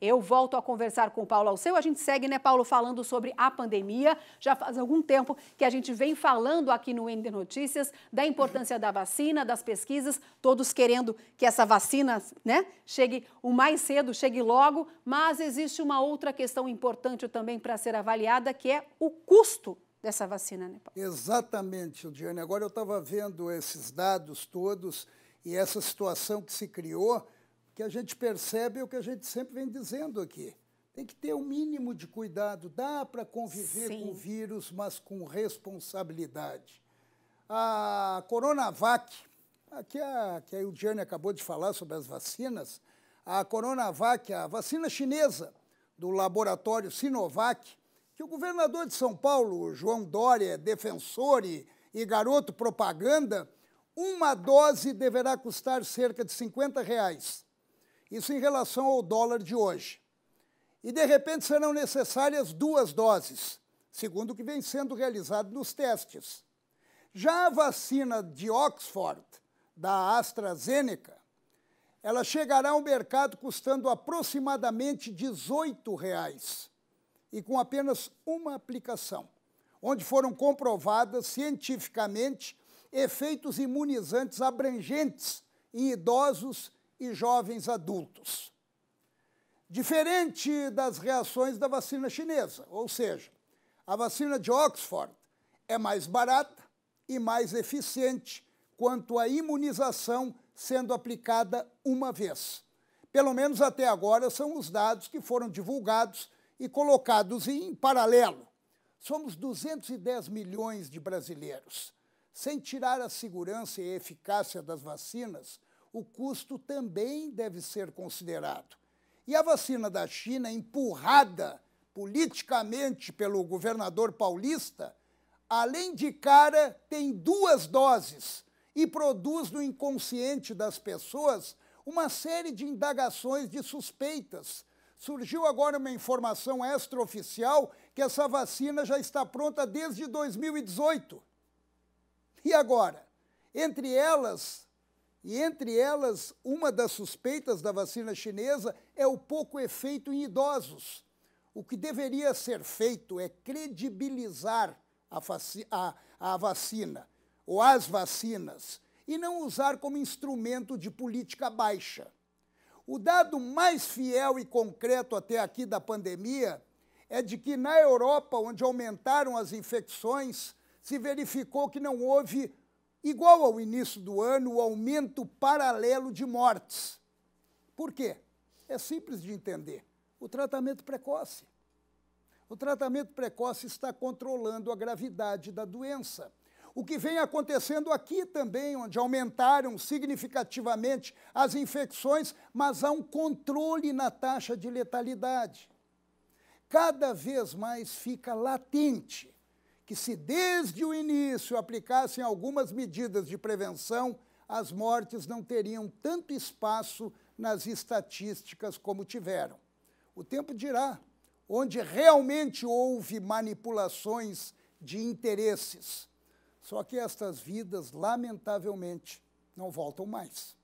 Eu volto a conversar com o Paulo Alceu. A gente segue, né, Paulo, falando sobre a pandemia. Já faz algum tempo que a gente vem falando aqui no Ender Notícias da importância da vacina, das pesquisas, todos querendo que essa vacina, né, chegue o mais cedo, chegue logo. Mas existe uma outra questão importante também para ser avaliada, que é o custo dessa vacina, né, Paulo? Exatamente, Diane. Agora eu estava vendo esses dados todos e essa situação que se criou que a gente percebe é o que a gente sempre vem dizendo aqui. Tem que ter o um mínimo de cuidado. Dá para conviver Sim. com o vírus, mas com responsabilidade. A Coronavac, é, que a, que a Eudiane acabou de falar sobre as vacinas, a Coronavac, a vacina chinesa do laboratório Sinovac, que o governador de São Paulo, João Dória, é defensor e, e garoto propaganda, uma dose deverá custar cerca de 50 reais. Isso em relação ao dólar de hoje. E, de repente, serão necessárias duas doses, segundo o que vem sendo realizado nos testes. Já a vacina de Oxford, da AstraZeneca, ela chegará ao mercado custando aproximadamente R$ 18, reais, e com apenas uma aplicação, onde foram comprovadas cientificamente efeitos imunizantes abrangentes em idosos e jovens adultos. Diferente das reações da vacina chinesa, ou seja, a vacina de Oxford é mais barata e mais eficiente quanto à imunização sendo aplicada uma vez. Pelo menos até agora são os dados que foram divulgados e colocados em paralelo. Somos 210 milhões de brasileiros. Sem tirar a segurança e a eficácia das vacinas, o custo também deve ser considerado. E a vacina da China, empurrada politicamente pelo governador paulista, além de cara, tem duas doses e produz no inconsciente das pessoas uma série de indagações de suspeitas. Surgiu agora uma informação extraoficial que essa vacina já está pronta desde 2018. E agora? Entre elas, e entre elas, uma das suspeitas da vacina chinesa é o pouco efeito em idosos. O que deveria ser feito é credibilizar a, a, a vacina ou as vacinas e não usar como instrumento de política baixa. O dado mais fiel e concreto até aqui da pandemia é de que na Europa, onde aumentaram as infecções, se verificou que não houve Igual ao início do ano, o aumento paralelo de mortes. Por quê? É simples de entender. O tratamento precoce. O tratamento precoce está controlando a gravidade da doença. O que vem acontecendo aqui também, onde aumentaram significativamente as infecções, mas há um controle na taxa de letalidade. Cada vez mais fica latente que, se desde o início aplicassem algumas medidas de prevenção, as mortes não teriam tanto espaço nas estatísticas como tiveram. O tempo dirá onde realmente houve manipulações de interesses. Só que estas vidas, lamentavelmente, não voltam mais.